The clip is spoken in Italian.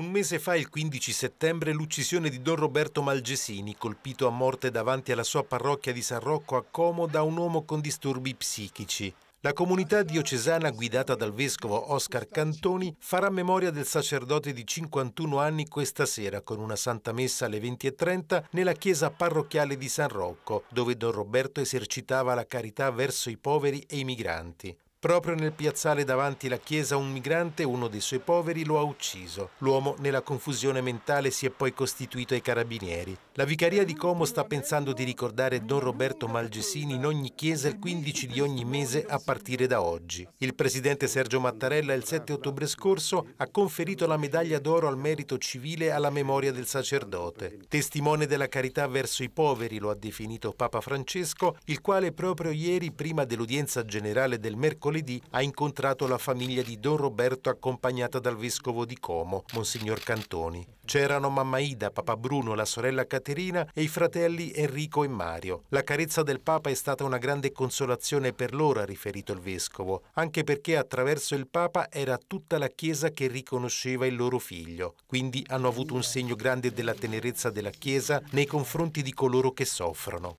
Un mese fa, il 15 settembre, l'uccisione di Don Roberto Malgesini, colpito a morte davanti alla sua parrocchia di San Rocco a Como da un uomo con disturbi psichici. La comunità diocesana guidata dal vescovo Oscar Cantoni farà memoria del sacerdote di 51 anni questa sera con una santa messa alle 20.30 nella chiesa parrocchiale di San Rocco, dove Don Roberto esercitava la carità verso i poveri e i migranti. Proprio nel piazzale davanti la chiesa un migrante, uno dei suoi poveri, lo ha ucciso. L'uomo nella confusione mentale si è poi costituito ai carabinieri. La vicaria di Como sta pensando di ricordare Don Roberto Malgesini in ogni chiesa il 15 di ogni mese a partire da oggi. Il presidente Sergio Mattarella il 7 ottobre scorso ha conferito la medaglia d'oro al merito civile alla memoria del sacerdote. Testimone della carità verso i poveri lo ha definito Papa Francesco, il quale proprio ieri, prima dell'udienza generale del mercoledì, mercoledì ha incontrato la famiglia di Don Roberto accompagnata dal vescovo di Como, Monsignor Cantoni. C'erano mamma Ida, papà Bruno, la sorella Caterina e i fratelli Enrico e Mario. La carezza del Papa è stata una grande consolazione per loro, ha riferito il vescovo, anche perché attraverso il Papa era tutta la Chiesa che riconosceva il loro figlio. Quindi hanno avuto un segno grande della tenerezza della Chiesa nei confronti di coloro che soffrono.